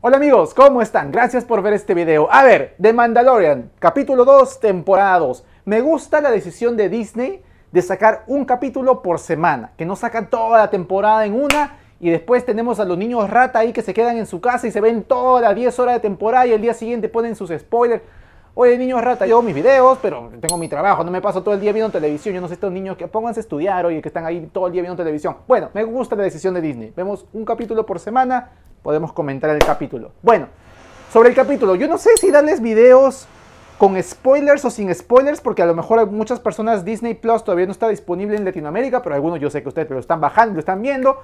Hola amigos, ¿cómo están? Gracias por ver este video. A ver, The Mandalorian, capítulo 2, temporada 2. Me gusta la decisión de Disney de sacar un capítulo por semana, que no sacan toda la temporada en una y después tenemos a los niños rata ahí que se quedan en su casa y se ven todas las 10 horas de temporada y el día siguiente ponen sus spoilers. Oye, niños rata, yo hago mis videos, pero tengo mi trabajo, no me paso todo el día viendo televisión. Yo no sé estos niños que pónganse a estudiar, oye, que están ahí todo el día viendo televisión. Bueno, me gusta la decisión de Disney. Vemos un capítulo por semana, podemos comentar el capítulo. Bueno, sobre el capítulo, yo no sé si darles videos con spoilers o sin spoilers, porque a lo mejor muchas personas Disney Plus todavía no está disponible en Latinoamérica, pero algunos yo sé que ustedes lo están bajando, lo están viendo.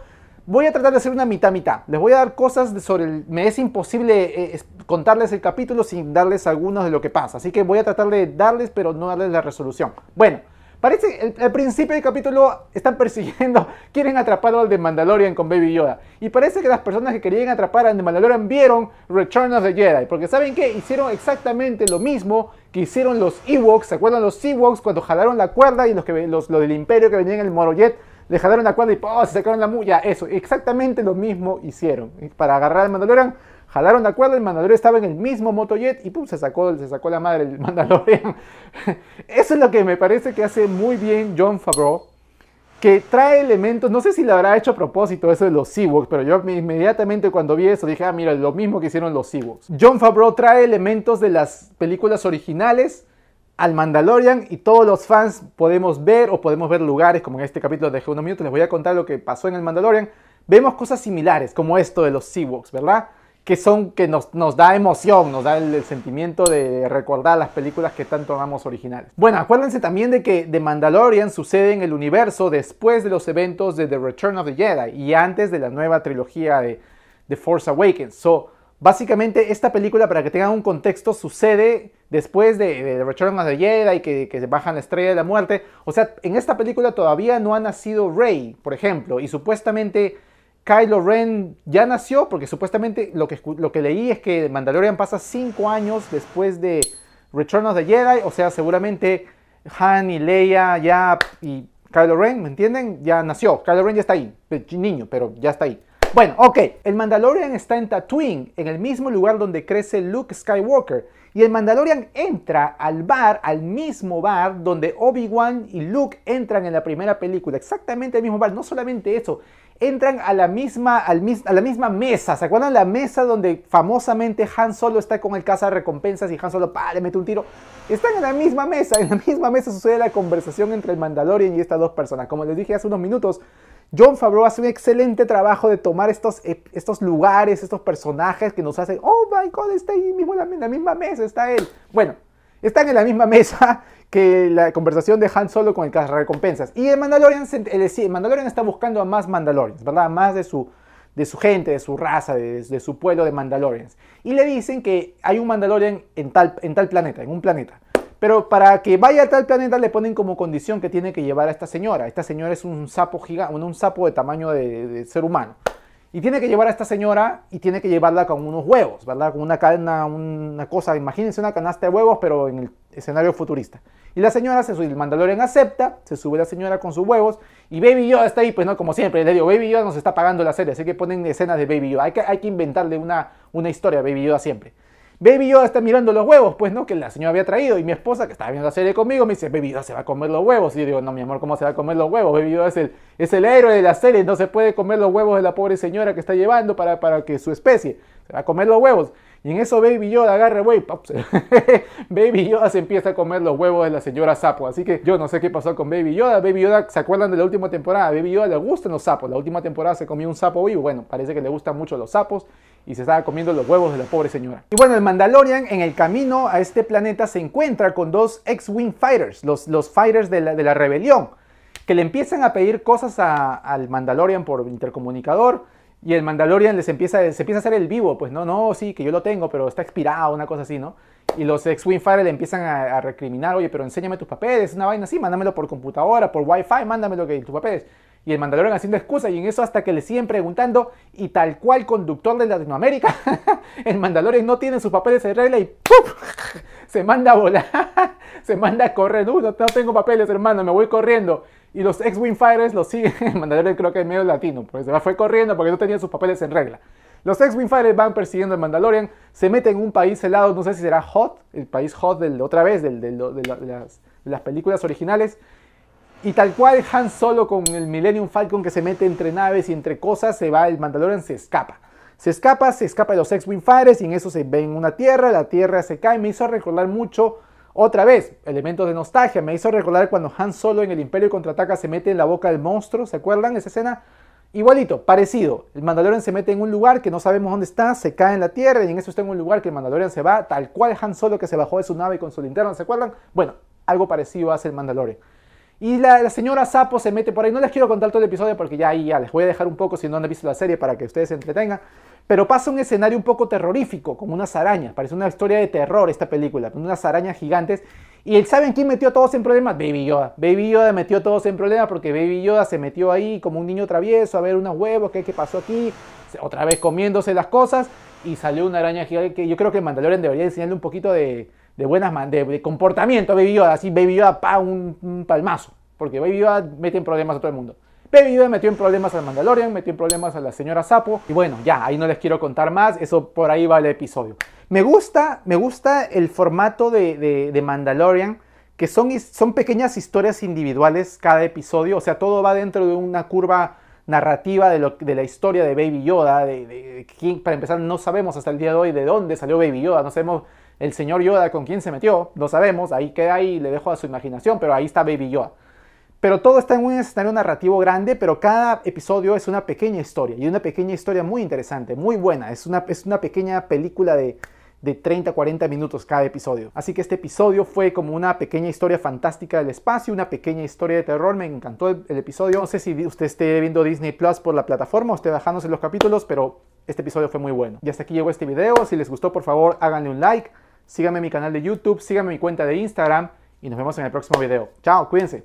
Voy a tratar de hacer una mitad-mitad. Les voy a dar cosas sobre el... Me es imposible eh, contarles el capítulo sin darles algunos de lo que pasa. Así que voy a tratar de darles, pero no darles la resolución. Bueno, Parece, que al principio del capítulo están persiguiendo, quieren atrapar al de Mandalorian con Baby Yoda. Y parece que las personas que querían atrapar al de Mandalorian vieron Return of the Jedi. Porque ¿saben qué? Hicieron exactamente lo mismo que hicieron los Ewoks. ¿Se acuerdan los Ewoks cuando jalaron la cuerda y los, que, los, del Imperio que venían en el Morojet? Le jalaron la cuerda y oh, se sacaron la mulla. Eso, exactamente lo mismo hicieron. Para agarrar al Mandalorian jalaron la cuerda, el Mandalorian estaba en el mismo motojet y pum, se sacó, se sacó la madre el Mandalorian. Eso es lo que me parece que hace muy bien John Favreau, que trae elementos, no sé si lo habrá hecho a propósito eso de los Ewoks, pero yo inmediatamente cuando vi eso dije, ah, mira, lo mismo que hicieron los Ewoks. John Favreau trae elementos de las películas originales, al Mandalorian y todos los fans podemos ver o podemos ver lugares, como en este capítulo de unos minutos les voy a contar lo que pasó en el Mandalorian. Vemos cosas similares, como esto de los seaworks ¿verdad? que son que nos, da emoción, nos da el, sentimiento de recordar las películas que tanto amamos originales. Bueno, acuérdense también de que The Mandalorian sucede en el universo después de los eventos de The Return of the Jedi y antes de la nueva trilogía de The Force Awakens. So, básicamente esta película, para que tengan un contexto, sucede después de, The Return of the Jedi y que, que bajan la estrella de la muerte. O sea, en esta película todavía no ha nacido Rey, por ejemplo, y supuestamente Kylo Ren ya nació, porque supuestamente lo que, lo que leí es que Mandalorian pasa 5 años después de Return of the Jedi, o sea, seguramente Han y Leia ya y Kylo Ren, ¿me entienden? Ya nació, Kylo Ren ya está ahí, niño, pero ya está ahí. Bueno, ok, el Mandalorian está en Tatooine, en el mismo lugar donde crece Luke Skywalker. Y el Mandalorian entra al bar, al mismo bar donde Obi-Wan y Luke entran en la primera película. Exactamente el mismo bar. No solamente eso, entran a la, misma, a la misma mesa. ¿Se acuerdan la mesa donde famosamente Han Solo está con el caza de recompensas y Han Solo le mete un tiro? Están en la misma mesa, en la misma mesa sucede la conversación entre el Mandalorian y estas dos personas. Como les dije hace unos minutos, John Favreau hace un excelente trabajo de tomar estos, estos lugares, estos personajes que nos hacen, oh my god, está ahí mismo la, en la misma mesa, está él. Bueno, están en la misma mesa que la conversación de Han Solo con el recompensas Y el Mandalorian, el Mandalorian está buscando a más Mandalorians, ¿verdad? Más de su, de su gente, de su raza, de, su pueblo de Mandalorians. Y le dicen que hay un Mandalorian en tal, en tal planeta, en un planeta. Pero para que vaya a tal planeta le ponen como condición que tiene que llevar a esta señora. Esta señora es un sapo gigante, un sapo de tamaño de ser humano. Y tiene que llevar a esta señora y tiene que llevarla con unos huevos, ¿verdad? Con una cadena, una cosa, imagínense una canasta de huevos, pero en el escenario futurista. Y la señora se sube, el Mandalorian acepta, se sube la señora con sus huevos y Baby Yoda está ahí, pues no, como siempre, le digo, Baby Yoda nos está pagando la serie, así que ponen escenas de Baby Yoda. Hay que, hay que inventarle una, una historia a Baby Yoda siempre. Baby Yoda está mirando los huevos, pues, ¿no? Que la señora había traído. Y mi esposa, que estaba viendo la serie conmigo, me dice, Baby Yoda se va a comer los huevos. Y yo digo, no, mi amor, ¿cómo se va a comer los huevos? Baby Yoda es el, es el héroe de la serie, no se puede comer los huevos de la pobre señora que está llevando para, para que su especie se va a comer los huevos. Y en eso Baby Yoda agarra, güey, Baby Yoda se empieza a comer los huevos de la señora sapo. Así que yo no sé qué pasó con Baby Yoda. Baby Yoda, ¿se acuerdan de la última temporada? A Baby Yoda le gustan los sapos. La última temporada se comió un sapo vivo. Bueno, parece que le gustan mucho los sapos y se estaba comiendo los huevos de la pobre señora. Y bueno, el Mandalorian en el camino a este planeta se encuentra con dos ex wing Fighters, los, los Fighters de la, rebelión, que le empiezan a pedir cosas al Mandalorian por intercomunicador. Y el Mandalorian les empieza, se empieza a hacer el vivo, pues no, no, sí, que yo lo tengo, pero está expirado, una cosa así, ¿no? Y los ex-Wing Fighters le empiezan a, recriminar, oye, pero enséñame tus papeles, una vaina así, mándamelo por computadora, por Wi-Fi, mándamelo que tus papeles. Y el Mandalorian haciendo excusa y en eso hasta que le siguen preguntando y tal cual conductor de Latinoamérica, el Mandalorian no tiene sus papeles en regla y se manda a volar, se manda a correr, no, tengo papeles hermano, me voy corriendo. Y los ex-Wing Fighters lo siguen, el Mandalorian creo que es medio latino, pues se fue corriendo porque no tenía sus papeles en regla. Los ex-Wing Fighters van persiguiendo al Mandalorian, se meten en un país helado, no sé si será Hot, el país Hot otra vez, de, las, de las películas originales, y tal cual Han Solo con el Millennium Falcon que se mete entre naves y entre cosas, se va, el Mandalorian se escapa. Se escapa, se escapa de los X-Wing Fires y en eso se ve en una tierra, la tierra se cae. Me hizo recordar mucho, otra vez, elementos de nostalgia. Me hizo recordar cuando Han Solo en el Imperio Contraataca se mete en la boca del monstruo, ¿se acuerdan esa escena? Igualito, parecido. El Mandalorian se mete en un lugar que no sabemos dónde está, se cae en la tierra y en eso está en un lugar que el Mandalorian se va, tal cual Han Solo que se bajó de su nave con su linterna, ¿se acuerdan? Bueno, algo parecido hace el Mandalorian. Y la, señora Sapo se mete por ahí. No les quiero contar todo el episodio porque ya ya les voy a dejar un poco si no han visto la serie para que ustedes se entretengan. Pero pasa un escenario un poco terrorífico, como unas arañas. Parece una historia de terror esta película, con unas arañas gigantes. Y ¿saben quién metió a todos en problemas? Baby Yoda. Baby Yoda metió a todos en problemas porque Baby Yoda se metió ahí como un niño travieso a ver unos huevos, qué, que pasó aquí, otra vez comiéndose las cosas. Y salió una araña gigante que yo creo que Mandalorian debería enseñarle un poquito de, de buenas man de, comportamiento Baby Yoda, así Baby Yoda pa un, palmazo, porque Baby Yoda mete en problemas a todo el mundo. Baby Yoda metió en problemas al Mandalorian, metió en problemas a la señora Sapo y bueno, ya, ahí no les quiero contar más, eso por ahí va el episodio. Me gusta, me gusta el formato de, de, Mandalorian, que son, son pequeñas historias individuales cada episodio, o sea, todo va dentro de una curva narrativa de, lo, de, la historia de Baby Yoda, para empezar no sabemos hasta el día de hoy de dónde salió Baby Yoda, no sabemos el señor Yoda con quien se metió, no sabemos, ahí queda ahí, le dejo a su imaginación, pero ahí está Baby Yoda. Pero todo está en un escenario narrativo grande, pero cada episodio es una pequeña historia, y una pequeña historia muy interesante, muy buena, es una, una pequeña película de, de 30 40 minutos cada episodio. Así que este episodio fue como una pequeña historia fantástica del espacio, una pequeña historia de terror. Me encantó el, episodio. No sé si usted esté viendo Disney Plus por la plataforma o esté bajándose los capítulos, pero este episodio fue muy bueno. Y hasta aquí llegó este video. Si les gustó, por favor, háganle un like síganme en mi canal de YouTube, síganme mi cuenta de Instagram y nos vemos en el próximo video. Chao, cuídense.